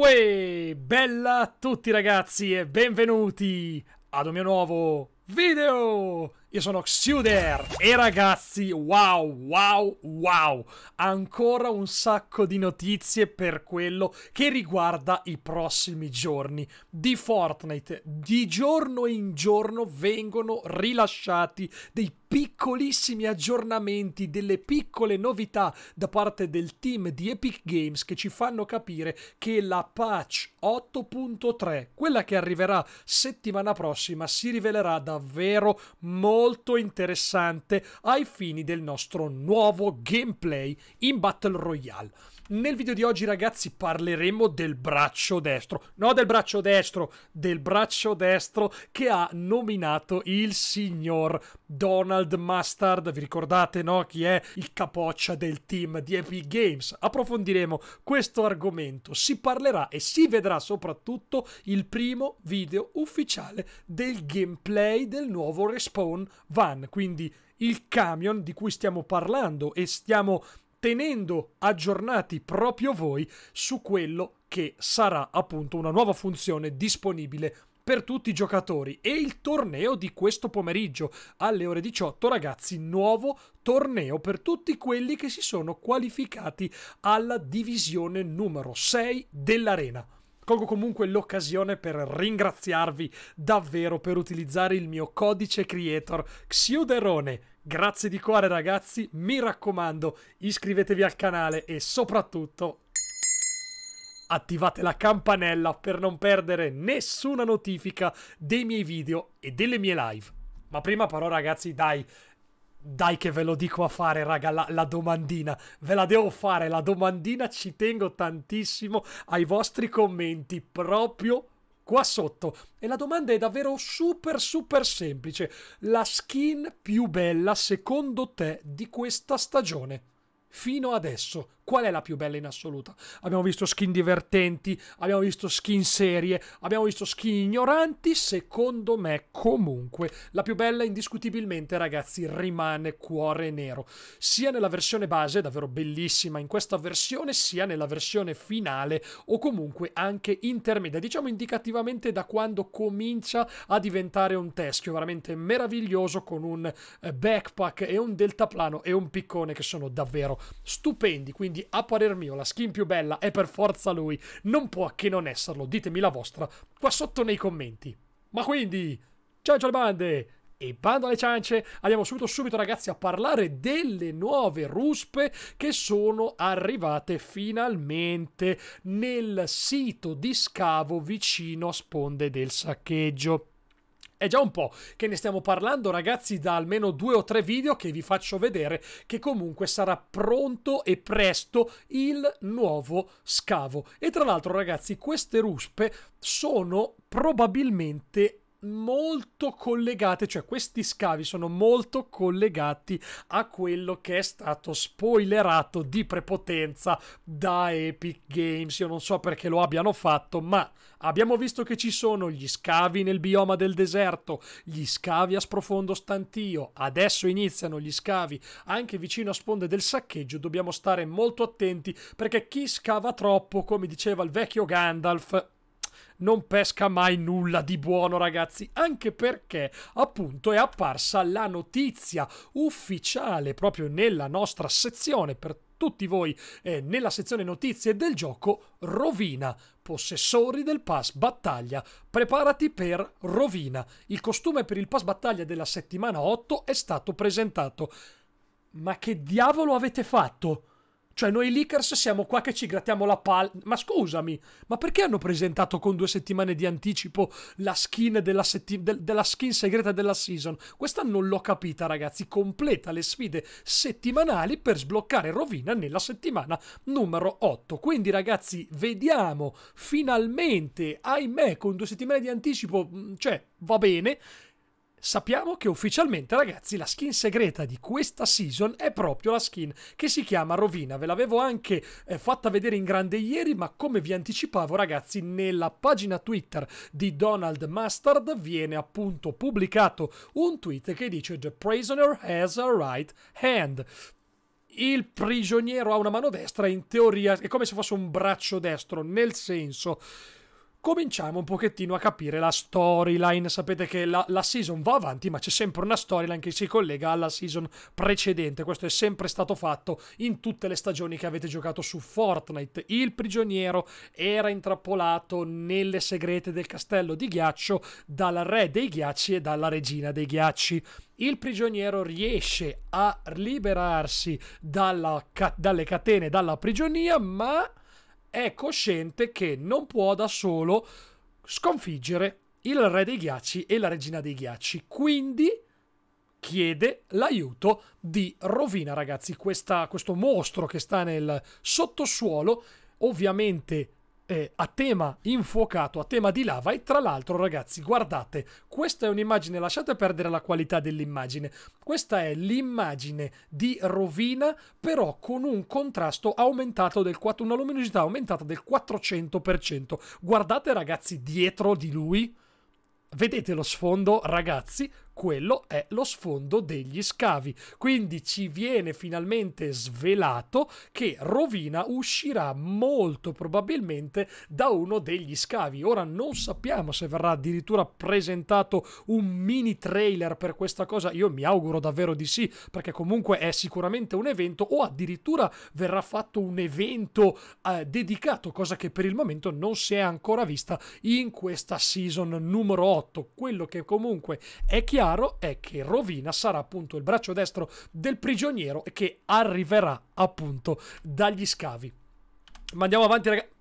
Uè, bella a tutti ragazzi e benvenuti ad un mio nuovo video! Io sono Xuder e ragazzi, wow, wow, wow, ancora un sacco di notizie per quello che riguarda i prossimi giorni di Fortnite. Di giorno in giorno vengono rilasciati dei piccolissimi aggiornamenti, delle piccole novità da parte del team di Epic Games che ci fanno capire che la patch 8.3, quella che arriverà settimana prossima, si rivelerà davvero molto interessante ai fini del nostro nuovo gameplay in Battle Royale. Nel video di oggi ragazzi parleremo del braccio destro, no del braccio destro, del braccio destro che ha nominato il signor Donald Donald Mustard, vi ricordate no? chi è il capoccia del team di Epic Games? Approfondiremo questo argomento, si parlerà e si vedrà soprattutto il primo video ufficiale del gameplay del nuovo Respawn Van, quindi il camion di cui stiamo parlando e stiamo tenendo aggiornati proprio voi su quello che sarà appunto una nuova funzione disponibile per tutti i giocatori. E il torneo di questo pomeriggio alle ore 18, ragazzi, nuovo torneo per tutti quelli che si sono qualificati alla divisione numero 6 dell'arena. Colgo comunque l'occasione per ringraziarvi davvero per utilizzare il mio codice creator Xiuderone. Grazie di cuore ragazzi, mi raccomando iscrivetevi al canale e soprattutto attivate la campanella per non perdere nessuna notifica dei miei video e delle mie live. Ma prima però ragazzi dai, dai che ve lo dico a fare raga la, la, domandina, ve la devo fare, la domandina ci tengo tantissimo ai vostri commenti proprio qua sotto e la domanda è davvero super super semplice, la skin più bella secondo te di questa stagione? Fino adesso qual è la più bella in assoluto? Abbiamo visto skin divertenti, abbiamo visto skin serie, abbiamo visto skin ignoranti. Secondo me, comunque, la più bella indiscutibilmente, ragazzi, rimane Cuore Nero. Sia nella versione base, davvero bellissima in questa versione, sia nella versione finale o comunque anche intermedia. Diciamo indicativamente da quando comincia a diventare un teschio veramente meraviglioso con un eh, backpack e un deltaplano e un piccone che sono davvero stupendi. Quindi quindi a parer mio la skin più bella è per forza lui, non può che non esserlo, ditemi la vostra qua sotto nei commenti. Ma quindi, ciao ciao bande! E bando alle ciance, andiamo subito subito ragazzi a parlare delle nuove ruspe che sono arrivate finalmente nel sito di scavo vicino a sponde del saccheggio. È già un po' che ne stiamo parlando, ragazzi, da almeno due o tre video che vi faccio vedere che comunque sarà pronto e presto il nuovo scavo. E tra l'altro, ragazzi, queste ruspe sono probabilmente molto collegate, cioè questi scavi sono molto collegati a quello che è stato spoilerato di prepotenza da Epic Games. Io non so perché lo abbiano fatto, ma abbiamo visto che ci sono gli scavi nel bioma del deserto, gli scavi a sprofondo stantio, adesso iniziano gli scavi anche vicino a sponde del saccheggio, dobbiamo stare molto attenti perché chi scava troppo, come diceva il vecchio Gandalf, non pesca mai nulla di buono, ragazzi, anche perché appunto è apparsa la notizia ufficiale proprio nella nostra sezione per tutti voi eh, nella sezione notizie del gioco Rovina, possessori del pass battaglia. Preparati per Rovina. Il costume per il pass battaglia della settimana 8 è stato presentato. Ma che diavolo avete fatto? Cioè, noi leakers siamo qua che ci grattiamo la palla. Ma scusami, ma perché hanno presentato con due settimane di anticipo la skin della, setti- de- della skin segreta della season? Questa non l'ho capita, ragazzi. Completa le sfide settimanali per sbloccare Rovina nella settimana numero 8. Quindi, ragazzi, vediamo finalmente, ahimè, con due settimane di anticipo, mm, cioè, va bene. Sappiamo che ufficialmente, ragazzi, la skin segreta di questa season è proprio la skin che si chiama Rovina. Ve l'avevo anche eh, fatta vedere in grande ieri, ma come vi anticipavo, ragazzi, nella pagina Twitter di Donald Mustard viene appunto pubblicato un tweet che dice The prisoner has a right hand il prigioniero ha una mano destra, in teoria è come se fosse un braccio destro, nel senso cominciamo un pochettino a capire la storyline. Sapete che la, la, season va avanti, ma c'è sempre una storyline che si collega alla season precedente. Questo è sempre stato fatto in tutte le stagioni che avete giocato su Fortnite. Il prigioniero era intrappolato nelle segrete del castello di ghiaccio dal re dei ghiacci e dalla regina dei ghiacci. Il prigioniero riesce a liberarsi dalla, ca, dalle catene, dalla prigionia, ma è cosciente che non può da solo sconfiggere il re dei ghiacci e la regina dei ghiacci. Quindi chiede l'aiuto di Rovina, ragazzi, questa, questo mostro che sta nel sottosuolo, ovviamente eh, a tema infuocato, a tema di lava e tra l'altro ragazzi guardate, questa è un'immagine, lasciate perdere la qualità dell'immagine, questa è l'immagine di rovina però con un contrasto aumentato del 4, una luminosità aumentata del 400%. Guardate ragazzi dietro di lui, vedete lo sfondo ragazzi, quello è lo sfondo degli scavi. Quindi ci viene finalmente svelato che Rovina uscirà molto probabilmente da uno degli scavi. Ora non sappiamo se verrà addirittura presentato un mini trailer per questa cosa. Io mi auguro davvero di sì, perché comunque è sicuramente un evento o addirittura verrà fatto un evento eh, dedicato, cosa che per il momento non si è ancora vista in questa season numero 8. Quello che comunque è chiaro chiaro è che Rovina sarà appunto il braccio destro del prigioniero che arriverà appunto dagli scavi. Ma andiamo avanti, ragazzi.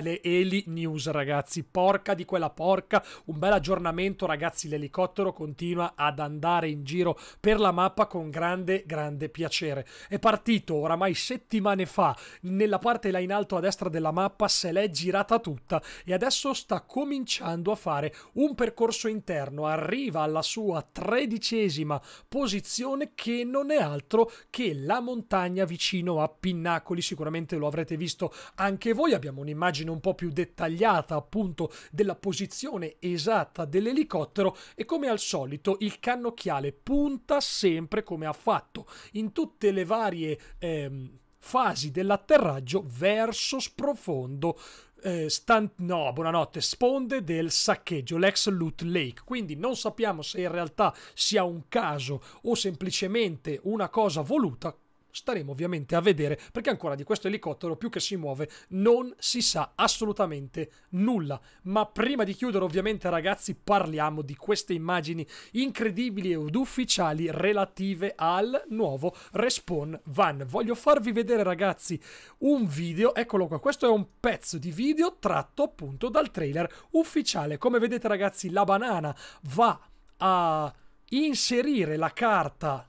Le Eli News, ragazzi. Porca di quella porca. Un bel aggiornamento, ragazzi. L'elicottero continua ad andare in giro per la mappa con grande, grande piacere. È partito oramai settimane fa. Nella parte là in alto a destra della mappa se l'è girata tutta e adesso sta cominciando a fare un percorso interno. Arriva alla sua tredicesima posizione che non è altro che la montagna vicino a Pinnacolo Miracoli, sicuramente lo avrete visto anche voi, abbiamo un'immagine un po' più dettagliata appunto della posizione esatta dell'elicottero e come al solito il cannocchiale punta sempre come ha fatto in tutte le varie ehm, fasi dell'atterraggio verso sprofondo eh, stan- no, buonanotte, sponde del saccheggio, l'ex Loot Lake. Quindi non sappiamo se in realtà sia un caso o semplicemente una cosa voluta staremo ovviamente a vedere perché ancora di questo elicottero più che si muove non si sa assolutamente nulla. Ma prima di chiudere ovviamente ragazzi parliamo di queste immagini incredibili ed ufficiali relative al nuovo respawn van. Voglio farvi vedere ragazzi un video, eccolo qua, questo è un pezzo di video tratto appunto dal trailer ufficiale. Come vedete ragazzi la banana va a inserire la carta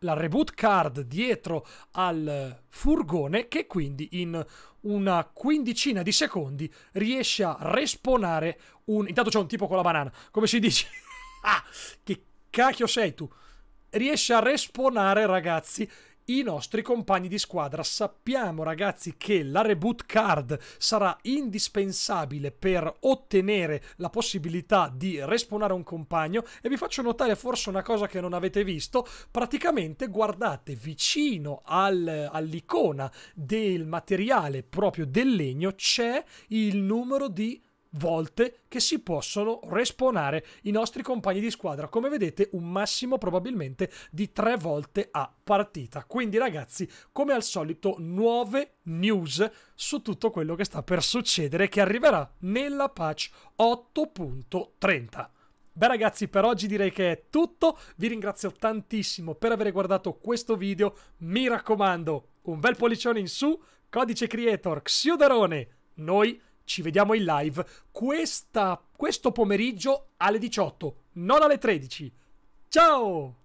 la reboot card dietro al furgone che quindi in una quindicina di secondi riesce a respawnare un... Intanto c'è un tipo con la banana, come si dice? ah, che cacchio sei tu? Riesce a respawnare, ragazzi, i nostri compagni di squadra. Sappiamo ragazzi che la reboot card sarà indispensabile per ottenere la possibilità di respawnare un compagno e vi faccio notare forse una cosa che non avete visto, praticamente guardate vicino al, all'icona del materiale proprio del legno c'è il numero di volte che si possono respawnare i nostri compagni di squadra. Come vedete un massimo probabilmente di tre volte a partita. Quindi ragazzi, come al solito, nuove news su tutto quello che sta per succedere che arriverà nella patch 8.30. Beh ragazzi, per oggi direi che è tutto. Vi ringrazio tantissimo per aver guardato questo video. Mi raccomando, un bel pollicione in su, codice creator Xiuderone. Noi ci vediamo in live questa, questo pomeriggio alle 18, non alle 13. Ciao!